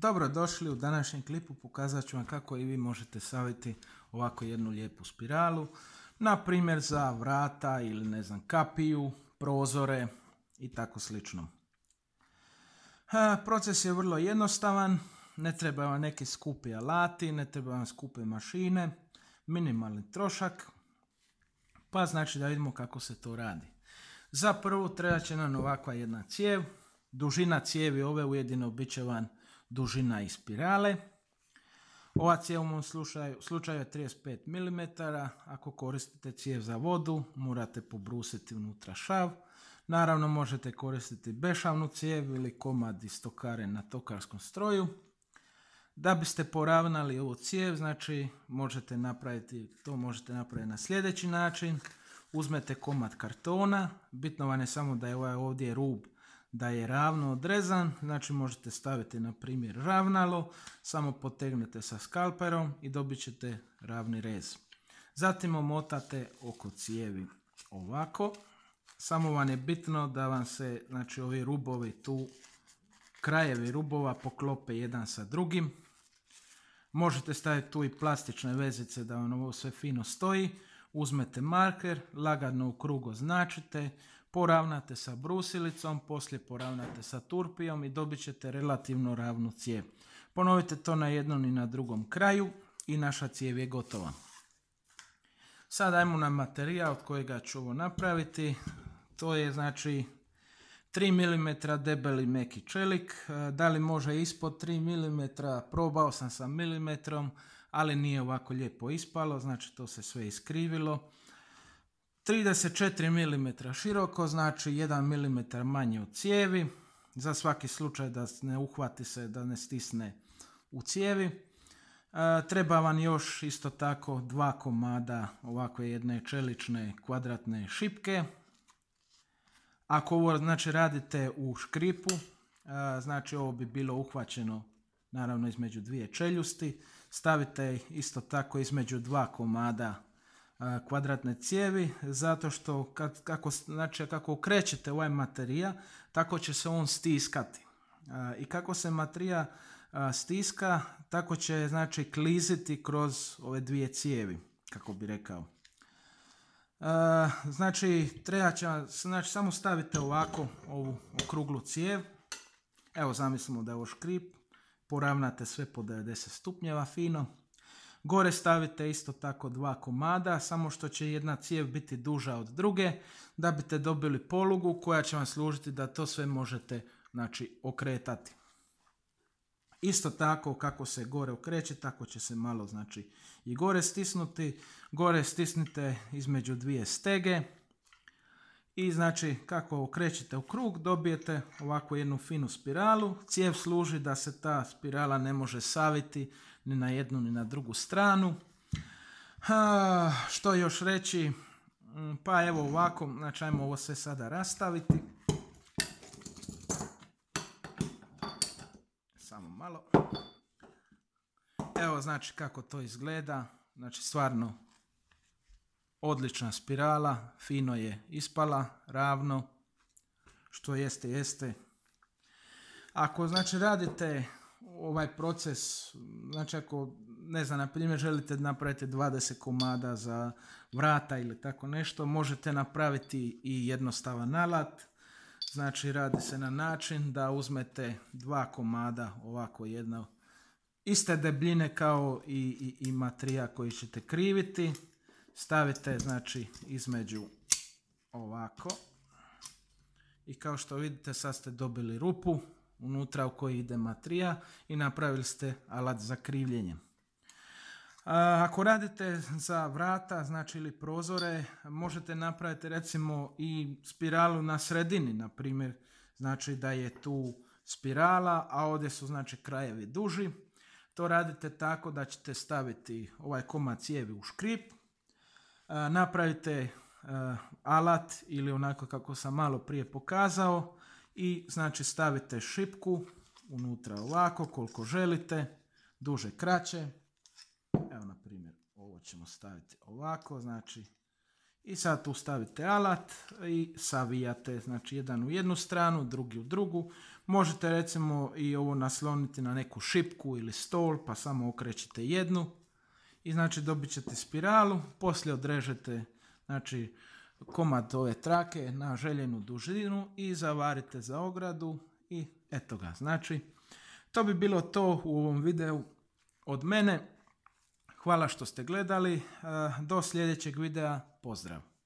Dobro, došli u današnjem klipu, pokazat ću vam kako i vi možete saviti ovako jednu lijepu spiralu. Na primjer za vrata ili ne znam kapiju, prozore i tako slično. proces je vrlo jednostavan, ne treba vam neki skupi alati, ne treba vam skupe mašine, minimalni trošak, pa znači da vidimo kako se to radi. Za prvu treba će nam ovakva jedna cijev, dužina cijevi ove ujedino bit će dužina i spirale. Ova cijev u slučaju, je 35 mm, ako koristite cijev za vodu morate pobrusiti unutra šav. Naravno možete koristiti bešavnu cijev ili komad iz tokare na tokarskom stroju. Da biste poravnali ovu cijev, znači možete napraviti, to možete napraviti na sljedeći način. Uzmete komad kartona, bitno vam je samo da je ovaj ovdje rub da je ravno odrezan, znači možete staviti na primjer ravnalo, samo potegnete sa skalperom i dobit ćete ravni rez. Zatim omotate oko cijevi ovako, samo vam je bitno da vam se znači, ovi rubovi tu, krajevi rubova poklope jedan sa drugim. Možete staviti tu i plastične vezice da vam ovo sve fino stoji. Uzmete marker, lagano u krugo označite, poravnate sa brusilicom, poslije poravnate sa turpijom i dobit ćete relativno ravnu cijev. Ponovite to na jednom i na drugom kraju i naša cijev je gotova. Sad ajmo na materijal od kojega ću ovo napraviti. To je znači 3 mm debeli meki čelik. E, da li može ispod 3 mm, probao sam sa milimetrom, ali nije ovako lijepo ispalo, znači to se sve iskrivilo. 34 mm široko, znači 1 mm manje u cijevi, za svaki slučaj da ne uhvati se, da ne stisne u cijevi. E, treba vam još isto tako dva komada ovakve jedne čelične kvadratne šipke. Ako ovo znači radite u škripu, e, znači ovo bi bilo uhvaćeno naravno između dvije čeljusti. Stavite isto tako između dva komada E, kvadratne cijevi zato što kako, znači, kako krećete ovaj materija tako će se on stiskati e, i kako se materija e, stiska tako će znači kliziti kroz ove dvije cijevi kako bi rekao znači treba će znači samo stavite ovako ovu okruglu cijev evo zamislimo da je ovo škrip poravnate sve po 90 stupnjeva fino Gore stavite isto tako dva komada, samo što će jedna cijev biti duža od druge, da biste dobili polugu koja će vam služiti da to sve možete znači, okretati. Isto tako kako se gore okreće, tako će se malo znači i gore stisnuti. Gore stisnite između dvije stege, i znači kako okrećete u krug dobijete ovakvu jednu finu spiralu. Cijev služi da se ta spirala ne može saviti ni na jednu ni na drugu stranu. Ha, što još reći? Mm, pa evo ovako, znači ajmo ovo sve sada rastaviti. Samo malo. Evo znači kako to izgleda. Znači stvarno odlična spirala, fino je ispala, ravno, što jeste, jeste. Ako znači radite ovaj proces, znači ako, ne znam, na primjer želite napraviti 20 komada za vrata ili tako nešto, možete napraviti i jednostavan alat, znači radi se na način da uzmete dva komada ovako jedno iste debljine kao i, i, i koji ćete kriviti, stavite znači između ovako i kao što vidite sad ste dobili rupu unutra u kojoj ide matrija i napravili ste alat za krivljenje. Ako radite za vrata, znači ili prozore, možete napraviti recimo i spiralu na sredini, na primjer, znači da je tu spirala, a ovdje su znači krajevi duži. To radite tako da ćete staviti ovaj komad cijevi u škrip, E, napravite e, alat ili onako kako sam malo prije pokazao i znači stavite šipku unutra ovako koliko želite, duže kraće. Evo na primjer ovo ćemo staviti ovako, znači i sad tu stavite alat i savijate, znači jedan u jednu stranu, drugi u drugu. Možete recimo i ovo nasloniti na neku šipku ili stol pa samo okrećete jednu i znači dobit ćete spiralu, poslije odrežete znači komad ove trake na željenu dužinu i zavarite za ogradu i eto ga. Znači, to bi bilo to u ovom videu od mene. Hvala što ste gledali, do sljedećeg videa, pozdrav!